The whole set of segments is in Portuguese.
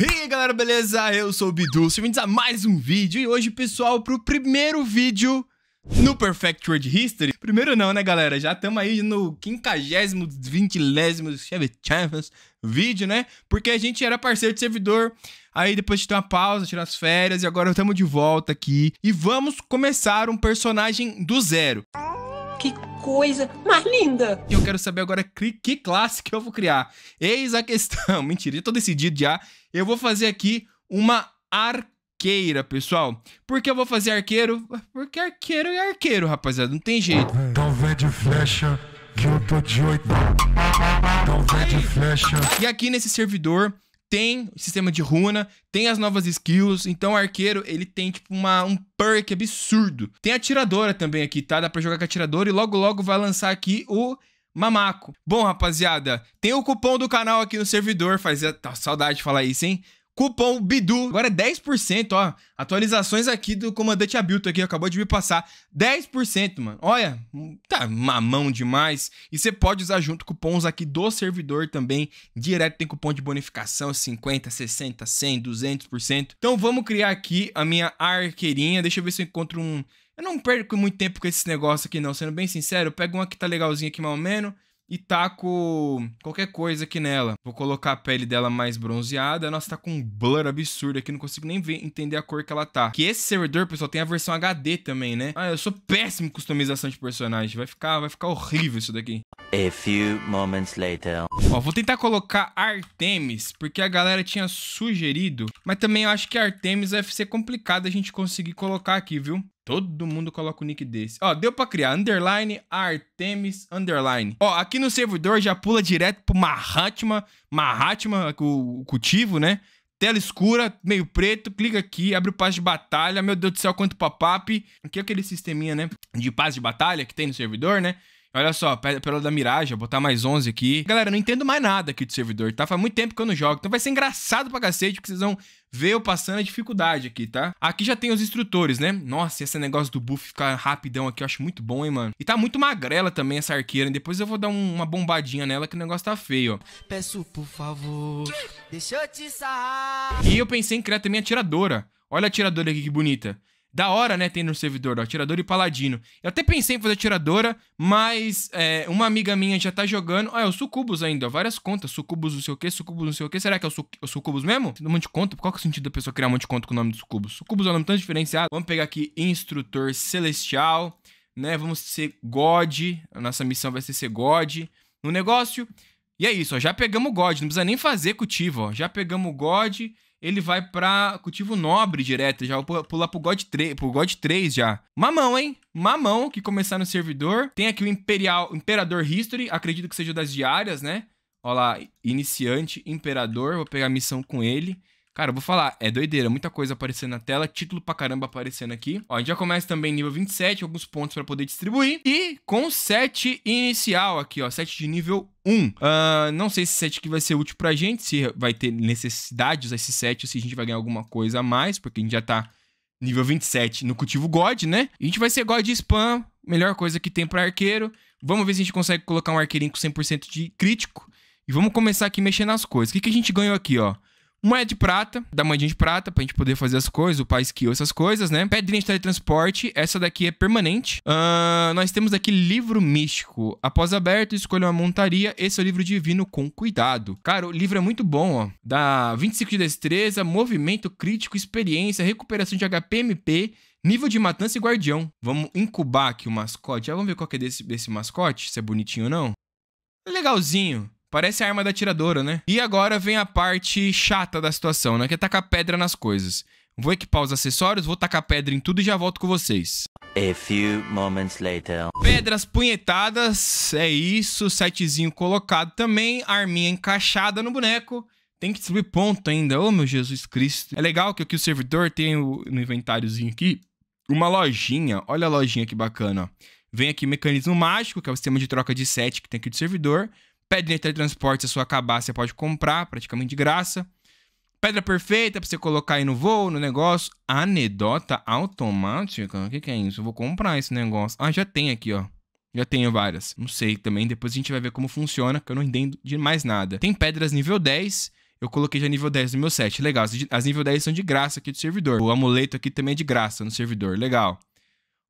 E aí galera, beleza? Eu sou o Bidu, bem-vindos a mais um vídeo e hoje, pessoal, pro primeiro vídeo no Perfect World History. Primeiro não, né galera? Já estamos aí no quinquagésimo, vintilésimo, Chevy Champions vídeo, né? Porque a gente era parceiro de servidor, aí depois de ter uma pausa, tirar as férias e agora estamos de volta aqui e vamos começar um personagem do zero. Música que coisa mais linda! Eu quero saber agora que classe que eu vou criar. Eis a questão. Mentira, eu tô decidido já. Eu vou fazer aqui uma arqueira, pessoal. Por que eu vou fazer arqueiro? Porque arqueiro é arqueiro, rapaziada. Não tem jeito. Então de flecha que eu tô de oito. Então de flecha. E aqui nesse servidor tem sistema de runa, tem as novas skills, então o arqueiro ele tem tipo uma, um perk absurdo. Tem atiradora também aqui, tá? Dá pra jogar com atiradora e logo logo vai lançar aqui o Mamaco. Bom, rapaziada, tem o cupom do canal aqui no servidor, fazia tá, saudade de falar isso, hein? Cupom BIDU. Agora é 10%, ó. Atualizações aqui do comandante Abilton aqui, acabou de me passar. 10%, mano. Olha, tá mamão demais. E você pode usar junto cupons aqui do servidor também. Direto tem cupom de bonificação, 50, 60, 100, 200%. Então vamos criar aqui a minha arqueirinha. Deixa eu ver se eu encontro um... Eu não perco muito tempo com esses negócios aqui não, sendo bem sincero. Eu pego uma que tá legalzinha aqui mais ou menos e taco tá qualquer coisa aqui nela. Vou colocar a pele dela mais bronzeada. Nossa, tá com um blur absurdo aqui, não consigo nem ver, entender a cor que ela tá. Que esse servidor, pessoal, tem a versão HD também, né? Ah, eu sou péssimo em customização de personagem. Vai ficar, vai ficar horrível isso daqui. A few moments later. Ó, vou tentar colocar Artemis, porque a galera tinha sugerido, mas também eu acho que Artemis vai ser complicado a gente conseguir colocar aqui, viu? Todo mundo coloca o nick desse. Ó, deu pra criar. Underline, Artemis, underline. Ó, aqui no servidor já pula direto pro Mahatma. Mahatma, o, o cultivo, né? Tela escura, meio preto, clica aqui, abre o passe de batalha. Meu Deus do céu, quanto pop-up. Aqui é aquele sisteminha, né? De passe de batalha que tem no servidor, né? Olha só, pela da miragem, vou botar mais 11 aqui. Galera, eu não entendo mais nada aqui do servidor, tá? Faz muito tempo que eu não jogo, então vai ser engraçado pra cacete, porque vocês vão vê eu passando a dificuldade aqui, tá? Aqui já tem os instrutores, né? Nossa, esse negócio do buff ficar rapidão aqui eu acho muito bom, hein, mano? E tá muito magrela também essa arqueira. Hein? Depois eu vou dar um, uma bombadinha nela que o negócio tá feio, ó. Peço, por favor, deixa eu te sarrar. E eu pensei em criar também a tiradora. Olha a tiradora aqui que bonita. Da hora, né, tem no servidor, ó, atirador e paladino. Eu até pensei em fazer atiradora, mas é, uma amiga minha já tá jogando. Ah, é o Sucubus ainda, ó, várias contas. Sucubus não sei o que, Sucubus não sei o que. Será que é o, Su é o Sucubus mesmo? Tendo um monte de conta? Qual que é o sentido da pessoa criar um monte de conta com o nome do Sucubus? Sucubus é um nome tão diferenciado. Vamos pegar aqui Instrutor Celestial, né, vamos ser God. A nossa missão vai ser ser God no negócio. E é isso, ó, já pegamos o God, não precisa nem fazer cultivo, ó. Já pegamos o God ele vai pra cultivo nobre direto, já vou pular pro God 3, pro God 3 já. Mamão, hein? Mamão, que começar no servidor. Tem aqui o Imperial, Imperador History, acredito que seja das diárias, né? Olha lá, iniciante, imperador, vou pegar a missão com ele. Cara, eu vou falar, é doideira, muita coisa aparecendo na tela, título pra caramba aparecendo aqui. Ó, a gente já começa também nível 27, alguns pontos para poder distribuir. E com 7 inicial aqui, ó, 7 de nível 1. Uh, ah, não sei se esse set aqui vai ser útil pra gente, se vai ter necessidades esse set, se a gente vai ganhar alguma coisa a mais, porque a gente já tá nível 27 no cultivo God, né? A gente vai ser God spam, melhor coisa que tem pra arqueiro. Vamos ver se a gente consegue colocar um arqueirinho com 100% de crítico. E vamos começar aqui mexendo nas coisas. O que, que a gente ganhou aqui, ó? moeda de prata, da moedinha de prata, pra gente poder fazer as coisas, o pai skill, essas coisas, né? Pedrinha de teletransporte, essa daqui é permanente. Uh, nós temos aqui livro místico. Após aberto, escolha uma montaria. Esse é o livro divino com cuidado. Cara, o livro é muito bom, ó. Dá 25 de destreza, movimento crítico, experiência, recuperação de MP, Nível de matança e guardião. Vamos incubar aqui o mascote. Já vamos ver qual que é desse, desse mascote, se é bonitinho ou não. Legalzinho. Parece a arma da tiradora, né? E agora vem a parte chata da situação, né? Que é tacar pedra nas coisas. Vou equipar os acessórios, vou tacar pedra em tudo e já volto com vocês. A few moments later. Pedras punhetadas, é isso. Setezinho colocado também. Arminha encaixada no boneco. Tem que subir ponto ainda. Oh, meu Jesus Cristo. É legal que aqui o servidor tem o, no inventáriozinho aqui uma lojinha. Olha a lojinha que bacana. Ó. Vem aqui o mecanismo mágico, que é o sistema de troca de set que tem aqui do servidor. Pedra de teletransporte, se a sua acabar, você pode comprar praticamente de graça. Pedra perfeita pra você colocar aí no voo, no negócio. Anedota automática? O que, que é isso? Eu vou comprar esse negócio. Ah, já tem aqui, ó. Já tenho várias. Não sei também. Depois a gente vai ver como funciona, que eu não entendo de mais nada. Tem pedras nível 10. Eu coloquei já nível 10 no meu set. Legal. As nível 10 são de graça aqui do servidor. O amuleto aqui também é de graça no servidor. Legal.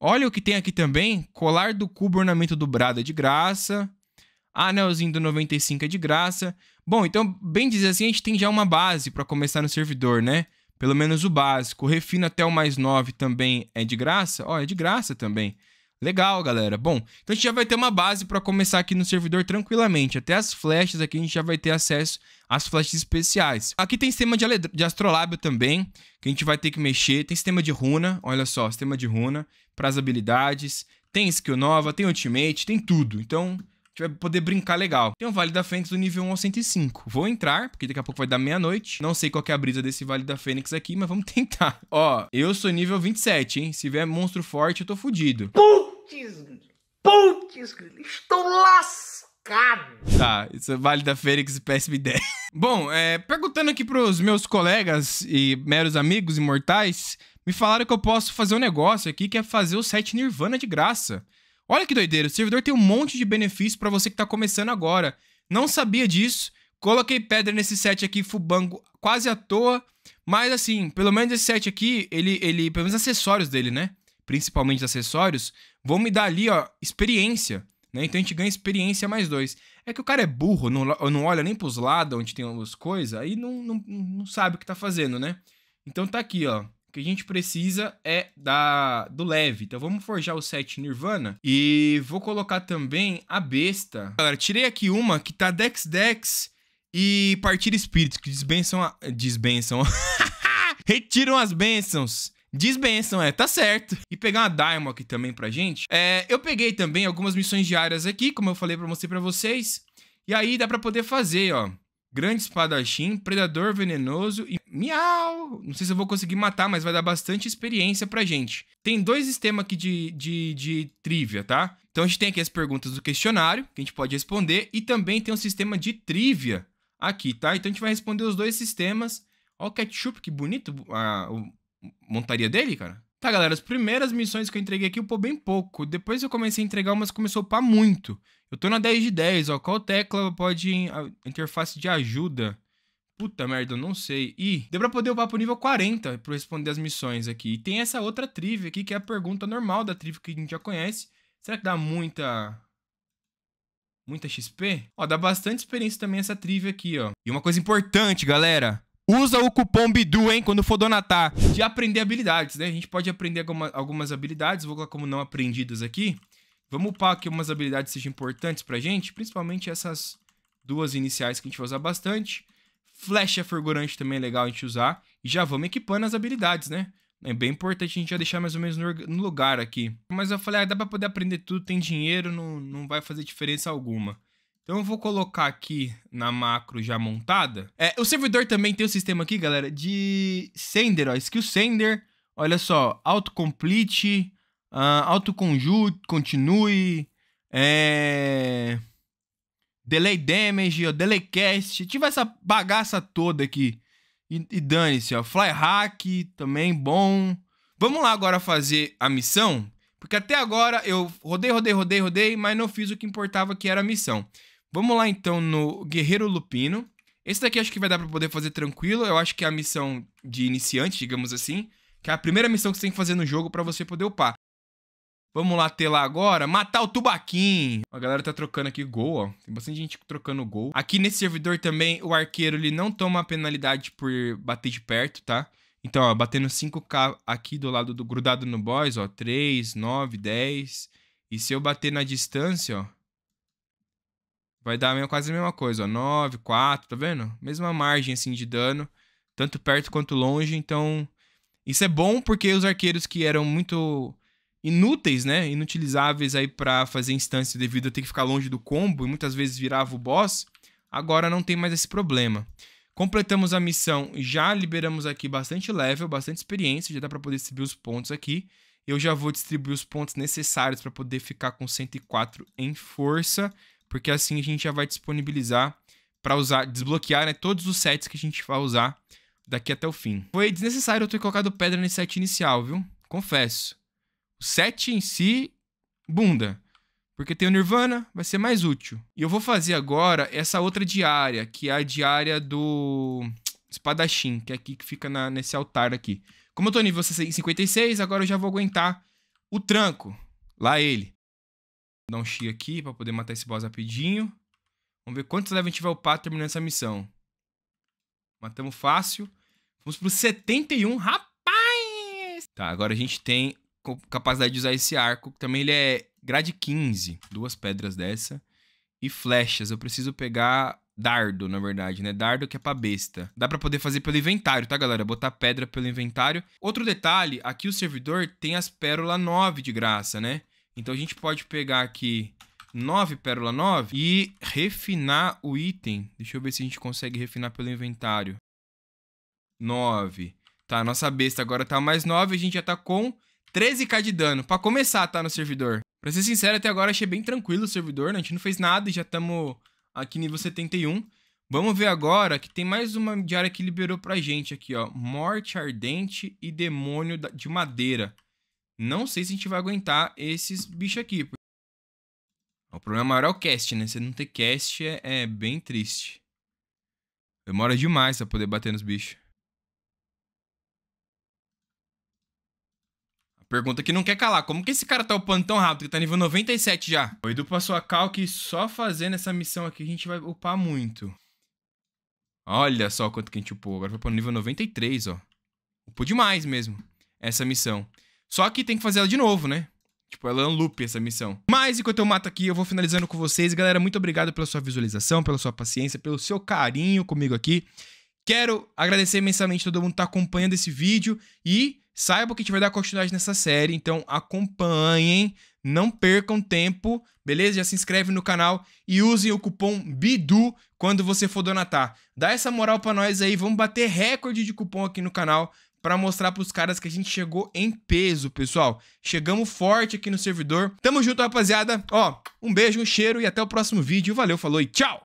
Olha o que tem aqui também. Colar do cubo ornamento dobrado é de graça anelzinho do 95 é de graça. Bom, então, bem dizer assim, a gente tem já uma base para começar no servidor, né? Pelo menos o básico. O refino até o mais 9 também é de graça? Ó, oh, é de graça também. Legal, galera. Bom, então a gente já vai ter uma base para começar aqui no servidor tranquilamente. Até as flechas aqui a gente já vai ter acesso às flechas especiais. Aqui tem sistema de, de astrolábio também, que a gente vai ter que mexer. Tem sistema de runa, olha só, sistema de runa para as habilidades. Tem skill nova, tem ultimate, tem tudo. Então, gente vai poder brincar legal. Tem um Vale da Fênix do nível 1 ao 105. Vou entrar, porque daqui a pouco vai dar meia-noite. Não sei qual é a brisa desse Vale da Fênix aqui, mas vamos tentar. Ó, eu sou nível 27, hein? Se vier monstro forte, eu tô fudido. Putz, putz, estou lascado. Tá, isso é Vale da Fênix péssima 10 Bom, é, perguntando aqui pros meus colegas e meros amigos imortais, me falaram que eu posso fazer um negócio aqui que é fazer o set Nirvana de graça. Olha que doideira, o servidor tem um monte de benefícios para você que está começando agora. Não sabia disso, coloquei pedra nesse set aqui, Fubango, quase à toa. Mas assim, pelo menos esse set aqui, ele, ele pelo menos acessórios dele, né? Principalmente acessórios, vão me dar ali, ó, experiência. Né? Então a gente ganha experiência mais dois. É que o cara é burro, não, não olha nem pros lados onde tem as coisas, aí não, não, não sabe o que tá fazendo, né? Então tá aqui, ó que a gente precisa é da do leve. Então vamos forjar o set Nirvana e vou colocar também a besta. Galera, tirei aqui uma que tá Dex Dex e Partir Espírito, que desbençam a... Desbençam. Retiram as bênçãos. Desbenção, é, tá certo. E pegar uma Daimon aqui também pra gente. É, eu peguei também algumas missões diárias aqui, como eu falei pra, mostrar pra vocês. E aí dá pra poder fazer, ó. Grande Espadachim, Predador Venenoso e Miau! Não sei se eu vou conseguir matar, mas vai dar bastante experiência pra gente. Tem dois sistemas aqui de, de, de trivia, tá? Então a gente tem aqui as perguntas do questionário, que a gente pode responder, e também tem um sistema de trivia aqui, tá? Então a gente vai responder os dois sistemas. Olha o ketchup, que bonito a, a montaria dele, cara. Tá, galera, as primeiras missões que eu entreguei aqui upou bem pouco. Depois eu comecei a entregar umas começou a upar muito. Eu tô na 10 de 10, ó. Qual tecla pode... Interface de ajuda. Puta merda, eu não sei. E deu pra poder upar pro nível 40 pra responder as missões aqui. E tem essa outra trivia aqui, que é a pergunta normal da trivia que a gente já conhece. Será que dá muita... Muita XP? Ó, dá bastante experiência também essa trivia aqui, ó. E uma coisa importante, galera. Usa o cupom BIDU, hein, quando for donatar. De aprender habilidades, né? A gente pode aprender alguma, algumas habilidades, vou colocar como não aprendidas aqui. Vamos upar aqui umas habilidades que sejam importantes pra gente, principalmente essas duas iniciais que a gente vai usar bastante. Flecha fulgurante também é legal a gente usar. E já vamos equipando as habilidades, né? É bem importante a gente já deixar mais ou menos no lugar aqui. Mas eu falei, ah, dá pra poder aprender tudo, tem dinheiro, não, não vai fazer diferença alguma. Então eu vou colocar aqui na macro já montada. É, o servidor também tem o um sistema aqui, galera, de sender, ó, skill sender. Olha só, autocomplete, uh, ah, autoconjute, continue, é... delay damage, ó, delay cast. Tive essa bagaça toda aqui. E, e dane-se, ó, fly hack também bom. Vamos lá agora fazer a missão, porque até agora eu rodei, rodei, rodei, rodei, mas não fiz o que importava que era a missão. Vamos lá então no Guerreiro Lupino. Esse daqui acho que vai dar para poder fazer tranquilo. Eu acho que é a missão de iniciante, digamos assim, que é a primeira missão que você tem que fazer no jogo para você poder upar. Vamos lá ter lá agora, matar o Tubaquim. A galera tá trocando aqui gol, ó. Tem bastante gente trocando gol. Aqui nesse servidor também, o arqueiro, ele não toma penalidade por bater de perto, tá? Então, ó, batendo 5k aqui do lado do grudado no boys, ó. 3, 9, 10. E se eu bater na distância, ó. Vai dar quase a mesma coisa, ó. 9, 4, tá vendo? Mesma margem, assim, de dano. Tanto perto quanto longe, então... Isso é bom porque os arqueiros que eram muito inúteis, né? Inutilizáveis aí para fazer instância devido a ter que ficar longe do combo e muitas vezes virava o boss, agora não tem mais esse problema. Completamos a missão, já liberamos aqui bastante level, bastante experiência, já dá para poder distribuir os pontos aqui. Eu já vou distribuir os pontos necessários para poder ficar com 104 em força porque assim a gente já vai disponibilizar para usar, desbloquear né, todos os sets que a gente vai usar daqui até o fim. Foi desnecessário eu ter colocado pedra nesse set inicial, viu? Confesso. O set em si, bunda. Porque tem o Nirvana, vai ser mais útil. E eu vou fazer agora essa outra diária, que é a diária do espadachim, que é aqui que fica na, nesse altar aqui. Como eu tô nível 56, agora eu já vou aguentar o tranco. Lá ele dar um chi aqui pra poder matar esse boss rapidinho. Vamos ver quantos level a gente vai upar terminando essa missão. Matamos fácil. Vamos pro 71, rapaz! Tá, agora a gente tem capacidade de usar esse arco, que também ele é grade 15, duas pedras dessa. E flechas, eu preciso pegar dardo, na verdade, né? Dardo que é pra besta. Dá pra poder fazer pelo inventário, tá, galera? Botar pedra pelo inventário. Outro detalhe, aqui o servidor tem as pérola 9 de graça, né? Então a gente pode pegar aqui 9 pérola 9 e refinar o item. Deixa eu ver se a gente consegue refinar pelo inventário. 9. Tá, nossa besta agora tá mais 9, a gente já tá com 13k de dano. Pra começar, tá, no servidor. Pra ser sincero, até agora achei bem tranquilo o servidor, né? A gente não fez nada e já estamos aqui nível 71. Vamos ver agora que tem mais uma diária que liberou pra gente aqui, ó. Morte Ardente e Demônio de Madeira. Não sei se a gente vai aguentar esses bichos aqui. O problema maior é o cast, né? Se não ter cast é, é bem triste. Demora demais pra poder bater nos bichos. A pergunta é que não quer calar. Como que esse cara tá upando tão rápido? Que tá nível 97 já. O Edu passou a cal só fazendo essa missão aqui a gente vai upar muito. Olha só quanto que a gente upou. Agora vai pro nível 93, ó. Upou demais mesmo essa missão. Só que tem que fazer ela de novo, né? Tipo, ela é um loop essa missão. Mas enquanto eu mato aqui, eu vou finalizando com vocês. Galera, muito obrigado pela sua visualização, pela sua paciência, pelo seu carinho comigo aqui. Quero agradecer imensamente todo mundo que tá acompanhando esse vídeo e saiba que a gente vai dar continuidade nessa série, então acompanhem, não percam tempo, beleza? Já se inscreve no canal e usem o cupom BIDU quando você for donatar. Dá essa moral para nós aí, vamos bater recorde de cupom aqui no canal para mostrar para os caras que a gente chegou em peso, pessoal. Chegamos forte aqui no servidor. Tamo junto, rapaziada. Ó, um beijo, um cheiro e até o próximo vídeo. Valeu, falou e tchau!